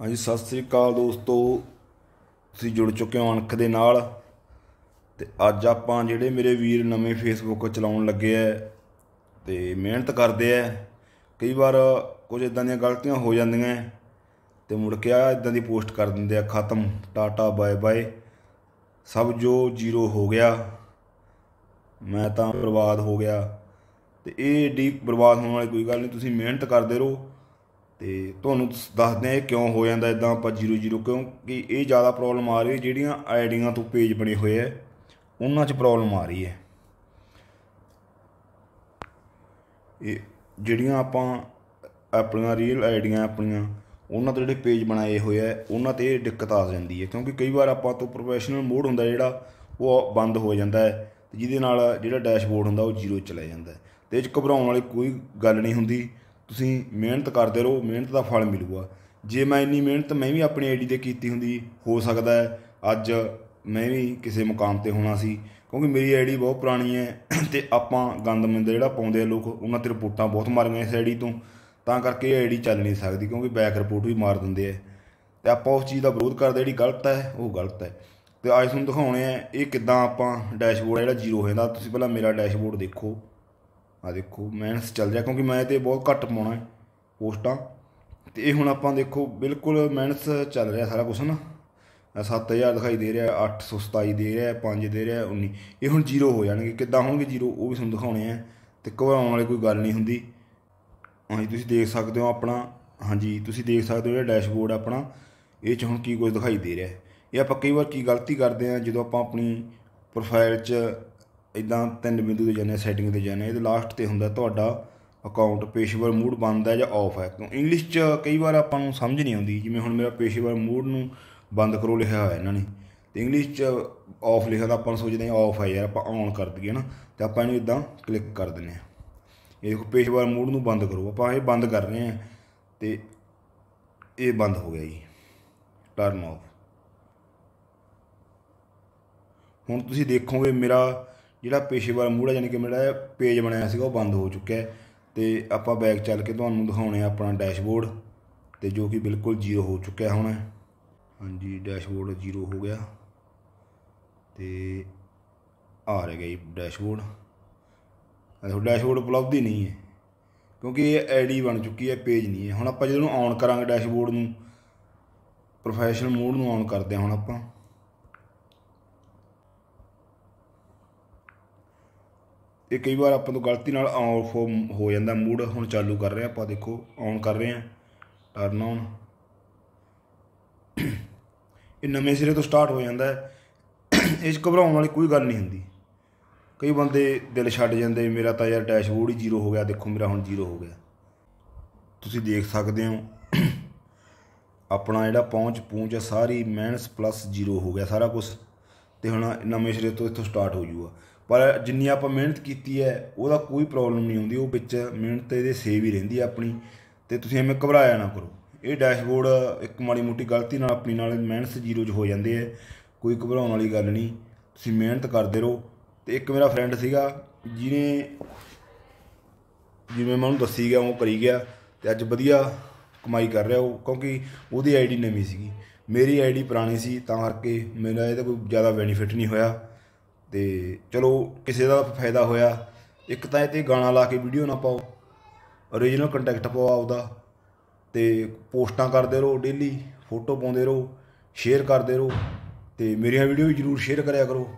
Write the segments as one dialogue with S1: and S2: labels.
S1: ਹਾਂਜੀ ਸਤਿ ਸ੍ਰੀ ਅਕਾਲ ਦੋਸਤੋ ਤੁਸੀਂ ਜੁੜ ਚੁੱਕੇ ਹੋ ਅਣਖ ਦੇ ਨਾਲ ਤੇ ਅੱਜ ਆਪਾਂ ਜਿਹੜੇ ਮੇਰੇ ਵੀਰ ਨਵੇਂ ਫੇਸਬੁੱਕ ਚਲਾਉਣ ਲੱਗੇ ਐ ਤੇ ਮਿਹਨਤ ਕਰਦੇ ਐ ਕਈ ਵਾਰ ਕੁਝ ਇਦਾਂ ਦੀਆਂ ਗਲਤੀਆਂ ਹੋ ਜਾਂਦੀਆਂ ਤੇ ਮੁੜ ਕੇ ਆ ਇਦਾਂ ਦੀ ਪੋਸਟ ਕਰ ਦਿੰਦੇ ਆ ਖਤਮ ਟਾਟਾ ਬਾਏ ਬਾਏ ਸਭ ਜੋ ਜ਼ੀਰੋ ਹੋ ਗਿਆ ਮੈਂ ਤਾਂ ਬਰਬਾਦ ਹੋ ਗਿਆ ਤੇ ਇਹ ਡੀਪ ਬਰਬਾਦ ਹੋਣ ਵਾਲੀ ਕੋਈ ਗੱਲ ਨਹੀਂ ਤੁਸੀਂ ਮਿਹਨਤ ਕਰਦੇ ਰਹੋ ਤੇ ਤੁਹਾਨੂੰ ਦੱਸਦੇ ਆ ਕਿਉਂ ਹੋ ਜਾਂਦਾ ਇਦਾਂ ਆਪਾਂ 00 ਕਿਉਂਕਿ ਇਹ ਜ਼ਿਆਦਾ ਪ੍ਰੋਬਲਮ ਆ ਰਹੀ ਹੈ ਜਿਹੜੀਆਂ ਆਈਡੀਆਂ ਤੋਂ ਪੇਜ ਬਣੇ ਹੋਏ ਆ ਉਹਨਾਂ 'ਚ ਪ੍ਰੋਬਲਮ ਆ ਰਹੀ ਹੈ ਇਹ ਜਿਹੜੀਆਂ ਆਪਾਂ ਆਪਣੀਆਂ ਰੀਅਲ ਆਈਡੀਆਂ ਆਪਣੀਆਂ ਉਹਨਾਂ ਤੇ ਜਿਹੜੇ ਪੇਜ ਬਣਾਏ ਹੋਏ ਆ ਉਹਨਾਂ ਤੇ ਇਹ ਦਿੱਕਤ ਆ ਜਾਂਦੀ ਹੈ ਕਿਉਂਕਿ ਕਈ ਵਾਰ ਆਪਾਂ ਤੋਂ ਪ੍ਰੋਫੈਸ਼ਨਲ ਮੋਡ ਹੁੰਦਾ ਜਿਹੜਾ ਉਹ ਬੰਦ ਹੋ ਜਾਂਦਾ ਹੈ ਜਿਹਦੇ ਨਾਲ ਜਿਹੜਾ ਡੈਸ਼ਬੋਰਡ ਹੁੰਦਾ ਉਹ ਜ਼ੀਰੋ ਚਲਾ ਜਾਂਦਾ ਹੈ ਤੇ ਇਹ ਚ ਘਬਰਾਉਣ ਵਾਲੀ ਕੋਈ ਗੱਲ ਨਹੀਂ ਹੁੰਦੀ ਤੁਸੀਂ ਮਿਹਨਤ ਕਰਦੇ ਰਹੋ ਮਿਹਨਤ ਦਾ ਫਲ ਮਿਲੂਗਾ ਜੇ ਮੈਂ ਇੰਨੀ ਮਿਹਨਤ ਮੈਂ ਵੀ ਆਪਣੀ ਆਈਡੀ ਤੇ ਕੀਤੀ ਹੁੰਦੀ ਹੋ ਸਕਦਾ ਹੈ ਅੱਜ ਮੈਂ ਵੀ ਕਿਸੇ ਮੁਕਾਮ ਤੇ ਹੋਣਾ ਸੀ ਕਿਉਂਕਿ ਮੇਰੀ ਆਈਡੀ ਬਹੁਤ ਪੁਰਾਣੀ ਹੈ ਤੇ ਆਪਾਂ ਗੰਦ ਮੰਦ ਜਿਹੜਾ ਪਾਉਂਦੇ ਆ ਲੋਕ ਉਹਨਾਂ ਤੇ ਰਿਪੋਰਟਾਂ ਬਹੁਤ ਮਾਰੀਆਂ ਇਸ ਆਈਡੀ ਤੋਂ ਤਾਂ ਕਰਕੇ ਇਹ ਆਈਡੀ ਚੱਲ ਨਹੀਂ ਸਕਦੀ ਕਿਉਂਕਿ ਬੈਕ ਰਿਪੋਰਟ ਵੀ ਮਾਰ ਦਿੰਦੇ ਆ ਤੇ ਆਪਾਂ ਉਸ ਚੀਜ਼ ਦਾ ਵਿਰੋਧ ਕਰਦੇ ਜਿਹੜੀ ਗਲਤ ਹੈ ਉਹ ਗਲਤ ਹੈ ਤੇ ਅੱਜ ਤੁਹਾਨੂੰ ਦਿਖਾਉਣੇ ਆ ਇਹ ਕਿਦਾਂ ਆਪਾਂ ਡੈਸ਼ਬੋਰਡ ਜਿਹੜਾ ਜ਼ੀਰੋ ਹੋ ਜਾਂਦਾ ਤੁਸੀਂ ਪਹਿਲਾਂ ਮੇਰਾ ਡੈਸ਼ਬੋਰਡ ਦੇਖੋ ਆ ਦੇਖੋ ਮੈਨਸ ਚੱਲ ਜਾ ਕਿਉਂਕਿ ਮੈਂ ਤੇ ਬਹੁਤ ਘੱਟ ਪਾਉਣਾ ਹੈ ਪੋਸਟਾਂ ਤੇ ਇਹ ਹੁਣ ਆਪਾਂ ਦੇਖੋ ਬਿਲਕੁਲ ਮੈਨਸ ਚੱਲ ਰਿਹਾ ਸਾਰਾ ਕੁਝ ਨਾ 7000 ਦਿਖਾਈ ਦੇ ਰਿਹਾ 827 ਦੇ ਰਿਹਾ 5 ਦੇ ਰਿਹਾ 19 ਇਹ ਹੁਣ ਜ਼ੀਰੋ ਹੋ ਜਾਣਗੇ ਕਿੱਦਾਂ ਹੋਣਗੇ ਜ਼ੀਰੋ ਉਹ ਵੀ ਤੁਹਾਨੂੰ ਦਿਖਾਉਣੇ ਆ ਤੇ ਘਬਰਾਉਣ ਵਾਲੀ ਕੋਈ ਗੱਲ ਨਹੀਂ ਹੁੰਦੀ ਹਾਂਜੀ ਤੁਸੀਂ ਦੇਖ ਸਕਦੇ ਹੋ ਆਪਣਾ ਹਾਂਜੀ ਤੁਸੀਂ ਦੇਖ ਸਕਦੇ ਹੋ ਜਿਹੜਾ ਡੈਸ਼ਬੋਰਡ ਆਪਣਾ ਇਹ ਚ ਹੁਣ ਕੀ ਕੁਝ ਦਿਖਾਈ ਦੇ ਰਿਹਾ ਇਹ ਆਪਾਂ ਕਈ ਵਾਰ ਕੀ ਗਲਤੀ ਕਰਦੇ ਆ ਜਦੋਂ ਆਪਾਂ ਆਪਣੀ ਪ੍ਰੋਫਾਈਲ 'ਚ ਇਦਾਂ ਤਿੰਨ ਬਿੰਦੂ ਤੇ ਜਾਂਦੇ ਸੈਟਿੰਗ ਤੇ ਜਾਂਦੇ ਇਹਦੇ ਲਾਸਟ ਤੇ ਹੁੰਦਾ ਤੁਹਾਡਾ ਅਕਾਊਂਟ ਪੇਸ਼ੇਵਰ ਮੂਡ ਬੰਦ ਹੈ ਜਾਂ ਆਫ ਹੈ ਕਿਉਂ ਇੰਗਲਿਸ਼ 'ਚ ਕਈ ਵਾਰ ਆਪਾਂ ਨੂੰ ਸਮਝ ਨਹੀਂ ਆਉਂਦੀ ਜਿਵੇਂ ਹੁਣ ਮੇਰਾ ਪੇਸ਼ੇਵਰ ਮੂਡ ਨੂੰ ਬੰਦ ਕਰੋ ਲਿਖਿਆ ਹੋਇਆ ਇਹਨਾਂ ਨੇ ਤੇ ਇੰਗਲਿਸ਼ 'ਚ ਆਫ ਲਿਖਿਆ ਤਾਂ ਆਪਾਂ ਸੋਚਦੇ ਆ ਆਫ ਹੈ ਯਾਰ ਆਪਾਂ ਆਨ ਕਰ ਦਈਏ ਨਾ ਤੇ ਆਪਾਂ ਇਹਨੂੰ ਇਦਾਂ ਕਲਿੱਕ ਕਰ ਦਿੰਨੇ ਆ ਇਹ ਦੇਖੋ ਪੇਸ਼ੇਵਰ ਮੂਡ ਨੂੰ ਬੰਦ ਕਰੋ ਆਪਾਂ ਇਹ ਬੰਦ ਕਰ ਰਹੇ ਆ ਤੇ ਇਹ ਬੰਦ ਹੋ ਗਿਆ ਜੀ ਟਰਨ ਆਫ ਹੁਣ ਤੁਸੀਂ ਦੇਖੋਗੇ ਮੇਰਾ ਜਿਹੜਾ ਪੇਸ਼ੇਵਰ ਮੂੜਾ ਯਾਨੀ ਕਿ ਮੇਰਾ ਪੇਜ ਬਣਾਇਆ ਸੀਗਾ ਉਹ ਬੰਦ ਹੋ ਚੁੱਕਿਆ ਤੇ ਆਪਾਂ ਬੈਕ ਚੱਲ ਕੇ ਤੁਹਾਨੂੰ ਦਿਖਾਉਣੇ ਆ ਆਪਣਾ ਡੈਸ਼ਬੋਰਡ ਤੇ ਜੋ ਕਿ ਬਿਲਕੁਲ ਜ਼ੀਰੋ ਹੋ ਚੁੱਕਿਆ ਹੁਣ ਹਾਂਜੀ ਡੈਸ਼ਬੋਰਡ ਜ਼ੀਰੋ ਹੋ ਗਿਆ ਤੇ ਆ ਰਿਹਾ ਗਈ ਡੈਸ਼ਬੋਰਡ ਇਹ ਡੈਸ਼ਬੋਰਡ ਉਪਲਬਧ ਹੀ ਨਹੀਂ ਹੈ ਕਿਉਂਕਿ ਇਹ ਆਈਡੀ ਬਣ ਚੁੱਕੀ ਹੈ ਪੇਜ ਨਹੀਂ ਹੈ ਹੁਣ ਆਪਾਂ ਜਦੋਂ ਨੂੰ ਆਨ ਕਰਾਂਗੇ ਡੈਸ਼ਬੋਰਡ ਨੂੰ ਪ੍ਰੋਫੈਸ਼ਨਲ ਮੋਡ ਨੂੰ ਆਨ ਕਰਦੇ ਹਾਂ ਹੁਣ ਆਪਾਂ ਇਹ ਕਈ ਵਾਰ ਆਪਾਂ ਨੂੰ ਗਲਤੀ ਨਾਲ ਆਫ ਹੋ ਜਾਂਦਾ ਮੂਡ ਹੁਣ ਚਾਲੂ ਕਰ ਰਹੇ ਆਪਾਂ ਦੇਖੋ ਆਨ ਕਰ ਰਹੇ ਆ ਟਰਨ ਆਨ ਇਹ ਨਵੇਂ ਸਿਰੇ ਤੋਂ ਸਟਾਰਟ ਹੋ ਜਾਂਦਾ ਹੈ ਇਸ ਘਬਰਾਉਣ ਵਾਲੀ ਕੋਈ ਗੱਲ ਨਹੀਂ ਹੁੰਦੀ ਕਈ ਬੰਦੇ ਦਿਲ ਛੱਡ ਜਾਂਦੇ ਮੇਰਾ ਤਾਂ ਯਾਰ ਡੈਸ਼ਬੋਰਡ ਹੀ ਜ਼ੀਰੋ ਹੋ ਗਿਆ ਦੇਖੋ ਮੇਰਾ ਹੁਣ ਜ਼ੀਰੋ ਹੋ ਗਿਆ ਤੁਸੀਂ ਦੇਖ ਸਕਦੇ ਹੋ ਆਪਣਾ ਜਿਹੜਾ ਪਹੁੰਚ ਪੂੰਚ ਸਾਰੀ ਮਾਈਨਸ ਪਲੱਸ ਜ਼ੀਰੋ ਹੋ ਗਿਆ ਸਾਰਾ ਕੁਝ ਤੇ ਹੁਣ ਨਵੇਂ ਸਿਰੇ ਤੋਂ ਇੱਥੋਂ ਸਟਾਰਟ ਹੋ ਜੂਗਾ ਪਰ ਜਿੰਨੀ ਆਪਾਂ ਮਿਹਨਤ ਕੀਤੀ ਹੈ ਉਹਦਾ ਕੋਈ ਪ੍ਰੋਬਲਮ ਨਹੀਂ ਆਉਂਦੀ ਉਹ ਵਿੱਚ ਮਿਹਨਤ ਇਹਦੇ ਸੇਵ ਹੀ ਰਹਿੰਦੀ ਹੈ ਆਪਣੀ ਤੇ ਤੁਸੀਂ ਐਵੇਂ ਘਬਰਾਇਆ ਨਾ ਕਰੋ ਇਹ ਡੈਸ਼ਬੋਰਡ ਇੱਕ ਮਾੜੀ ਮੋਟੀ ਗਲਤੀ ਨਾਲ ਆਪਣੀ ਨਾਲ ਮਿਹਨਤ ਜ਼ੀਰੋ ਚ ਹੋ ਜਾਂਦੇ ਹੈ ਕੋਈ ਘਬਰਾਉਣ ਵਾਲੀ ਗੱਲ ਨਹੀਂ ਤੁਸੀਂ ਮਿਹਨਤ ਕਰਦੇ ਰਹੋ ਤੇ ਇੱਕ ਮੇਰਾ ਫਰੈਂਡ ਸੀਗਾ ਜਿਹਨੇ ਜਿਵੇਂ ਮੈਂ ਉਹਨੂੰ ਦੱਸੀ ਗਿਆ ਉਹ ਕਰੀ ਗਿਆ ਤੇ ਅੱਜ ਵਧੀਆ ਕਮਾਈ ਕਰ ਰਿਹਾ ਉਹ ਕਿਉਂਕਿ ਉਹਦੀ ਆਈਡੀ ਨਵੀਂ ਸੀਗੀ ਮੇਰੀ ਆਈਡੀ ਪੁਰਾਣੀ ਸੀ ਤਾਂ ਕਰਕੇ ਮੇਰਾ ਇਹਦਾ ਕੋਈ ਜ਼ਿਆਦਾ ਬੈਨੀਫਿਟ ਨਹੀਂ ਹੋਇਆ ਤੇ ਚਲੋ ਕਿਸੇ ਦਾ ਫਾਇਦਾ ਹੋਇਆ ਇੱਕ ਤਾਂ ਇਹ ਤੇ ਗਾਣਾ ਲਾ ਕੇ ਵੀਡੀਓ ਨਾ ਪਾਓ origignal ਕੰਟੈਕਟ ਪਾਓ ਆਪਦਾ ਤੇ ਪੋਸਟਾਂ ਕਰਦੇ ਰਹੋ ਡੇਲੀ ਫੋਟੋ ਪਾਉਂਦੇ ਰਹੋ ਸ਼ੇਅਰ ਕਰਦੇ ਰਹੋ ਤੇ ਮੇਰੀਆਂ ਵੀਡੀਓ ਵੀ ਜਰੂਰ ਸ਼ੇਅਰ ਕਰਿਆ ਕਰੋ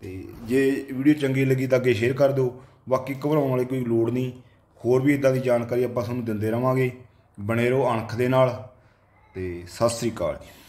S1: ਤੇ ਜੇ ਵੀਡੀਓ ਚੰਗੀ ਲੱਗੀ ਤਾਂ ਅੱਗੇ ਸ਼ੇਅਰ ਕਰ ਦਿਓ ਬਾਕੀ ਘਬਰਾਉਣ ਵਾਲੀ ਕੋਈ ਲੋੜ ਨਹੀਂ ਹੋਰ ਵੀ ਇਦਾਂ ਦੀ ਜਾਣਕਾਰੀ ਆਪਾਂ ਤੁਹਾਨੂੰ ਦਿੰਦੇ ਰਵਾਂਗੇ ਬਣੇ ਰਹੋ ਅਣਖ ਦੇ ਨਾਲ ਤੇ ਸਤਿ ਸ੍ਰੀ ਅਕਾਲ ਜੀ